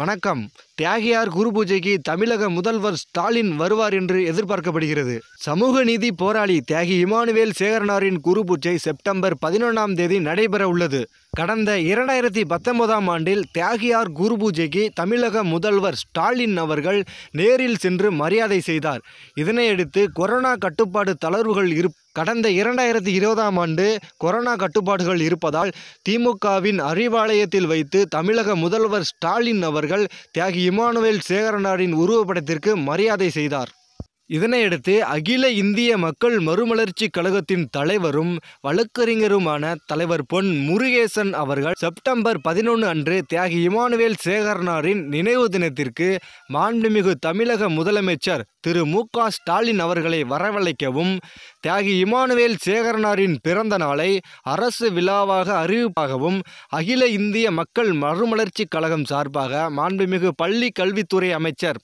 வணக்கம் தியாகியார் குரு பூஜைக்கு தமிழக முதல்வர் ஸ்டாலின் வருவார் என்று எதிர்பார்க்கப்படுகிறது சமூக நீதி போராளி தியாகி இமானுவேல் சேகரனாரின் குரு பூஜை செப்டம்பர் பதினொன்றாம் தேதி நடைபெற உள்ளது கடந்த இரண்டாயிரத்தி பத்தொன்பதாம் ஆண்டில் தியாகியார் குரு பூஜைக்கு தமிழக முதல்வர் ஸ்டாலின் அவர்கள் நேரில் சென்று மரியாதை செய்தார் இதனையடுத்து கொரோனா கட்டுப்பாடு தளர்வுகள் இரு கடந்த இரண்டாயிரத்தி இருபதாம் ஆண்டு கொரோனா கட்டுப்பாடுகள் இருப்பதால் திமுகவின் அறிவாலயத்தில் வைத்து தமிழக முதல்வர் ஸ்டாலின் அவர்கள் தியாகி இமானுவேல் சேகரனாரின் உருவப்படத்திற்கு மரியாதை செய்தார் இதனையடுத்து அகில இந்திய மக்கள் மறுமலர்ச்சி கழகத்தின் தலைவரும் வழக்கறிஞருமான தலைவர் பொன் முருகேசன் அவர்கள் செப்டம்பர் பதினொன்று அன்று தியாகி இமானுவேல் சேகரனாரின் நினைவு தினத்திற்கு மாண்புமிகு தமிழக முதலமைச்சர் திரு மு க ஸ்டாலின் அவர்களை வரவழைக்கவும் தியாகி இமானுவேல் சேகரனாரின் பிறந்த நாளை அரசு விழாவாக அறிவிப்பாகவும் அகில இந்திய மக்கள் மறுமலர்ச்சி கழகம் சார்பாக மாண்புமிகு பள்ளி கல்வித்துறை அமைச்சர்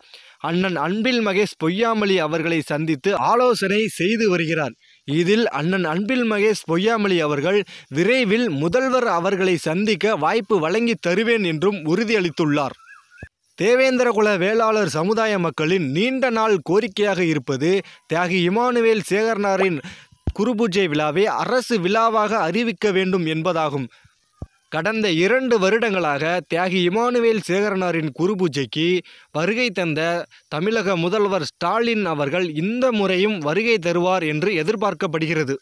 அண்ணன் அன்பில் மகேஷ் பொய்யாமொழி அவர்களை சந்தித்து ஆலோசனை செய்து வருகிறார் இதில் அண்ணன் அன்பில் மகேஷ் பொய்யாமொழி அவர்கள் விரைவில் முதல்வர் அவர்களை சந்திக்க வாய்ப்பு வழங்கி தருவேன் என்றும் உறுதியளித்துள்ளார் தேவேந்திரகுல வேளாளர் சமுதாய மக்களின் நீண்ட நாள் கோரிக்கையாக இருப்பது தியாகி இமானுவேல் சேகர்னாரின் குருபூஜை விழாவை அரசு விழாவாக அறிவிக்க வேண்டும் என்பதாகும் கடந்த இரண்டு வருடங்களாக தியாகி இமானுவேல் சேகரனாரின் குருபூஜைக்கு வருகை தந்த தமிழக முதல்வர் ஸ்டாலின் அவர்கள் இந்த முறையும் வருகை தருவார் என்று எதிர்பார்க்கப்படுகிறது